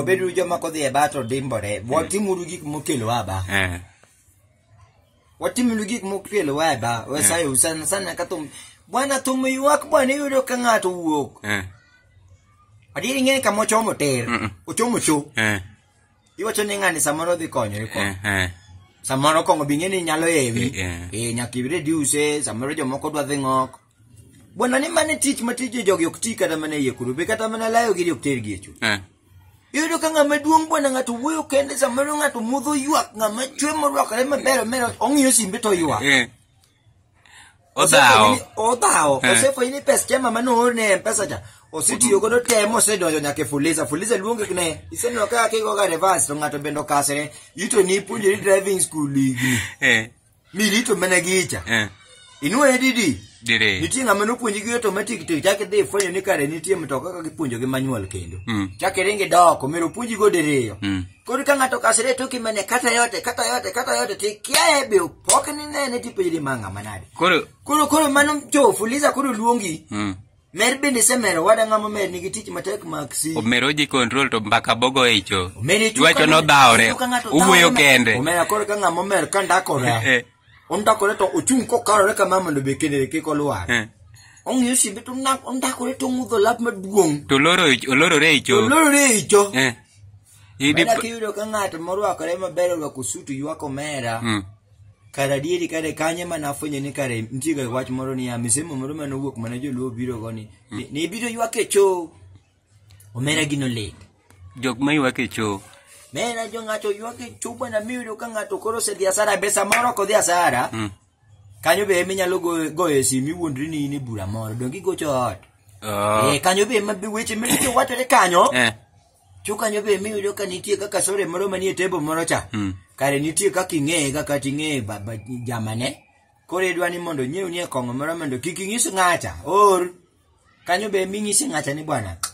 wabed uru joma kodhi e ba to dimbore eh. watim uru gik mokelowa ba eh. watim uru gik mokelowa e ba wesayou eh. sanasana ka thum bwana thum ywak bwana iyudo ka ng'ato wuok adiri ing'eni kama ochomo ter ochomo cho iwacho ni ng'ani samoro odhi konyore ko samoro kongo bi ing'eni nyalo yewi nyaka ireduse samoro jomoko dwa dhi ng'ok bwana ni mane tich matije jogi ok ti kata mana e iye kurube kata mana layo giri ok tergi echo eh. Iyudo ka ng'ama duong' bwana ng'ato wuoyo kende samoro ng'ato mudho ywak ng'ama chwe morwakore maber mero ong'iyo simbe to ywak. Eh. Odhao. Odhao. Osefo ini pes chema manoor ne mpesa cha. Osetiyo godo temo osedonjo nyake fuliza. Fuliza luongi kune. Iseno kaka kiko ka reverse to ng'ato bendo kasere. Yuto ni eh. ipunjo ni driving school igini. Mi eh. rito mene gicha. Inuwe didi. Eh. nitie ng'ama nopuonji gi automatic to ichak idhi ifwenyo ni kare nitie mtoka ka gipuonjo gi manual kendo hmm. chak iringi doko mero puonji go diriyo hmm. koro ka ng'ato kasire toki mene kata yote kata yote kata yote ti kiaye be opok ni nene tipuonjo ni manga manade koro koro koro mano jo fuliza koro luongi hmm. mer bende semero wada ng'ama mer nigi tich matek mak si omero ji control to mbaka bogo echo wacho no dhawre uwuoyo kende omera koro ka ng'ama mer kandakora eh. on takore to ochung ko karo ka mama no bekene ke ko lwa eh. on yu si bitu na on takore to mudo lap maduong to loro e, loro recho e to loro recho e eh ibi ki yudo ka ngat moro akore ma bero ga kusutu yu ako mera mm. kara diri kare kanye mana afonye ni kare ntiga wach moro ni amisemo moro mana wuok mana jo lo biro goni mm. ni, ni biro yu ake cho omera gino late jok mai wake cho mera jo ng'ato ywake chupa na miyudo ka ng'ato koro osedhi asara pesa moro kodhi asara mm. kanyo be minyalo eh, goye simu iwuondri ni in bura moro dong igocho ot oh. Ah. e, eh, kanyo be ma weche mlio watore kanyo eh. chu kanyo be miyudo ka nitie kaka sore moro manie tebo moro cha mm. kare nitie kaka ing'eye kaka ting'eye jamane koro idwa ni mondo nyiew ni e kong'o moro mondo kik ing'is ng'acha or kanyo be minyisi ng'acha ni bwana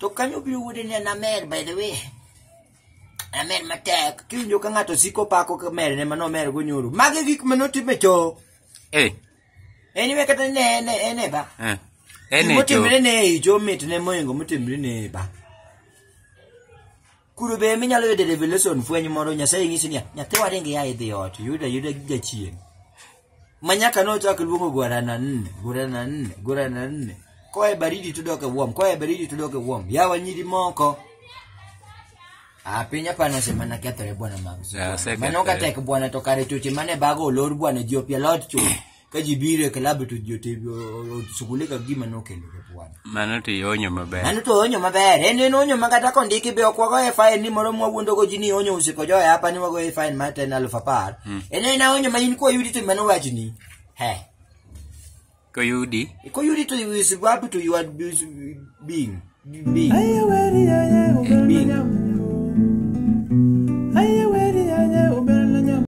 To kanyo biro wuode ni namer by the way. Namer matek. Kiwinjo ka ng'ato siko pako ka mer ne manomer go nyoro. Mage gik manotime cho. Eh. Eni we kata ne ene ene ba. Eh. Ene cho. Motimre ne e cho mit ne moingo motimre ne e ba. Kuro be minyalo yude revelation fweny moro nyasaye ng'isi niya. Nyathi waringi ya idhi ot. Yuda yuda gija chien. Manyaka no chak luongo gwarana nne. Gwarana nne. Gwarana nne. Gwarana nne. koe baridi tudoke warm koe baridi tudoke warm yawa nyiri moko apiny ah, apano semana kethore bwana mamanoka tek bwana to kare chuche mane bago olor bwana ji opi alot chuch ka ji biro e klabu to ji otsugulika e gima nokendore bwana mano to ionyo maber mano to onyo maber en en onyo makata kondiki be okwagoye fain ni moro mwawuondogo ji ni onyo usiko joye apa ni wagoye fain mate en aluf apar hmm. en en aonyo ma in kwayudi to manowachni he koyudi koyudi to is what to you are being being being